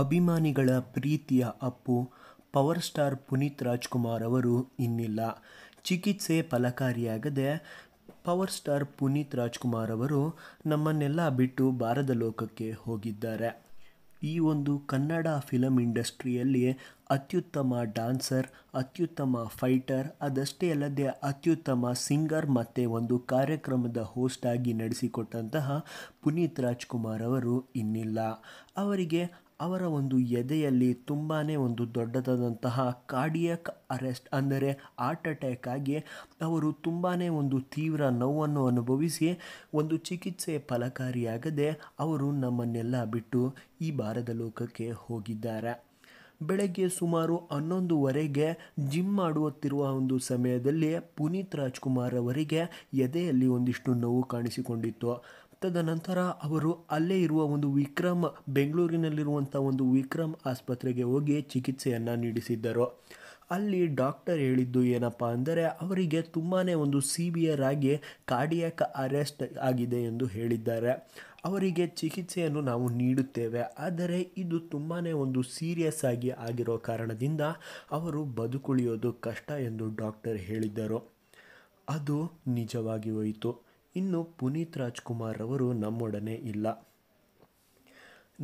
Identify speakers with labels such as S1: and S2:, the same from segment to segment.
S1: ಅಭಿಮಾನಿಗಳ ಪ್ರೀತಿಯ Appu power star Puneeth Rajkumar ಅವರು ಇನ್ನಿಲ್ಲ ಚಿಕಿತ್ಸೆ ಫಲಕಾರಿಯಾಗದೆ ಪವರ್ ಸ್ಟಾರ್ ಪುನೀತ್ ರಾಜ್ಕುಮಾರ್ ಅವರು ನಮ್ಮನ್ನೆಲ್ಲ ಬಿಟ್ಟು ಬಾರದ ಲೋಕಕ್ಕೆ ಹೋಗಿದ್ದಾರೆ ಈ ಒಂದು ಕನ್ನಡ ಫಿಲಮ್ ಇಂಡಸ್ಟ್ರಿಯಲ್ಲಿ ಅತ್ಯುತ್ತಮ ಡಾನ್ಸರ್ ಅತ್ಯುತ್ತಮ ಫೈಟರ್ ಅದಷ್ಟೇ ಅಲ್ಲದೆ ಅತ್ಯುತ್ತಮ ಸಿಂಗರ್ ಮತ್ತು ಒಂದು ಕಾರ್ಯಕ್ರಮದ ಹೋಸ್ಟಾಗಿ ಆಗಿ ನಡೆಸಿಕೊಟ್ಟಂತಹ ಪುನೀತ್ ರಾಜ್ಕುಮಾರ್ ಅವರು ಇನ್ನಿಲ್ಲ ಅವರಿಗೆ ಅವರ ಒಂದು ಎದೆಯಲ್ಲಿ ತುಂಬಾ ಒಂದು ದೊಡ್ಡದಾದಂತಹ ಕಾರ್ಡಿಯಕ್ ಅರೆಸ್ಟ್ ಅಂದರೆ ಹಾರ್ಟ್ ಅಟ್ಯಾಕ್ ಆಗಿ ಅವರು ತುಂಬಾ ಒಂದು ತೀವ್ರ ನೋವನ್ನು ಅನುಭವಿಸಿ ಒಂದು ಚಿಕಿತ್ಸೆ ಫಲಕಾರಿಯಾಗದೆ ಅವರು ನಮ್ಮನ್ನೆಲ್ಲ ಬಿಟ್ಟು ಈ ಭಾರದ ಲೋಕಕ್ಕೆ ಹೋಗಿದ್ದಾರೆ ಬೆಳಗ್ಗೆ ಸುಮಾರು ಹನ್ನೊಂದುವರೆಗೆ ಜಿಮ್ ಮಾಡುತ್ತಿರುವ ಒಂದು ಸಮಯದಲ್ಲಿ ಪುನೀತ್ ರಾಜ್ಕುಮಾರ್ ಅವರಿಗೆ ಎದೆಯಲ್ಲಿ ಒಂದಿಷ್ಟು ನೋವು ಕಾಣಿಸಿಕೊಂಡಿತ್ತು ತದನಂತರ ಅವರು ಅಲ್ಲೇ ಇರುವ ಒಂದು ವಿಕ್ರಮ್ ಬೆಂಗಳೂರಿನಲ್ಲಿರುವಂಥ ಒಂದು ವಿಕ್ರಮ್ ಆಸ್ಪತ್ರೆಗೆ ಹೋಗಿ ಚಿಕಿತ್ಸೆಯನ್ನು ನೀಡಿಸಿದ್ದರು ಅಲ್ಲಿ ಡಾಕ್ಟರ್ ಹೇಳಿದ್ದು ಏನಪ್ಪ ಅಂದರೆ ಅವರಿಗೆ ತುಂಬಾ ಒಂದು ಸಿವಿಯರ್ ಆಗಿ ಕಾರ್ಡಿಯಾಕ್ ಅರೆಸ್ಟ್ ಆಗಿದೆ ಎಂದು ಹೇಳಿದ್ದಾರೆ ಅವರಿಗೆ ಚಿಕಿತ್ಸೆಯನ್ನು ನಾವು ನೀಡುತ್ತೇವೆ ಆದರೆ ಇದು ತುಂಬಾ ಒಂದು ಸೀರಿಯಸ್ ಆಗಿ ಆಗಿರೋ ಕಾರಣದಿಂದ ಅವರು ಬದುಕುಳಿಯೋದು ಕಷ್ಟ ಎಂದು ಡಾಕ್ಟರ್ ಹೇಳಿದ್ದರು ಅದು ನಿಜವಾಗಿ ಹೋಯಿತು ಇನ್ನು ಪುನೀತ್ ರಾಜ್ಕುಮಾರ್ ಅವರು ನಮ್ಮೊಡನೆ ಇಲ್ಲ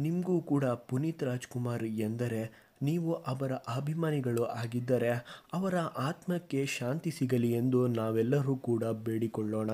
S1: ನಿಮಗೂ ಕೂಡ ಪುನೀತ್ ರಾಜ್ಕುಮಾರ್ ಎಂದರೆ ನೀವು ಅವರ ಅಭಿಮಾನಿಗಳು ಆಗಿದ್ದರೆ ಅವರ ಆತ್ಮಕ್ಕೆ ಶಾಂತಿ ಸಿಗಲಿ ಎಂದು ನಾವೆಲ್ಲರೂ ಕೂಡ ಬೇಡಿಕೊಳ್ಳೋಣ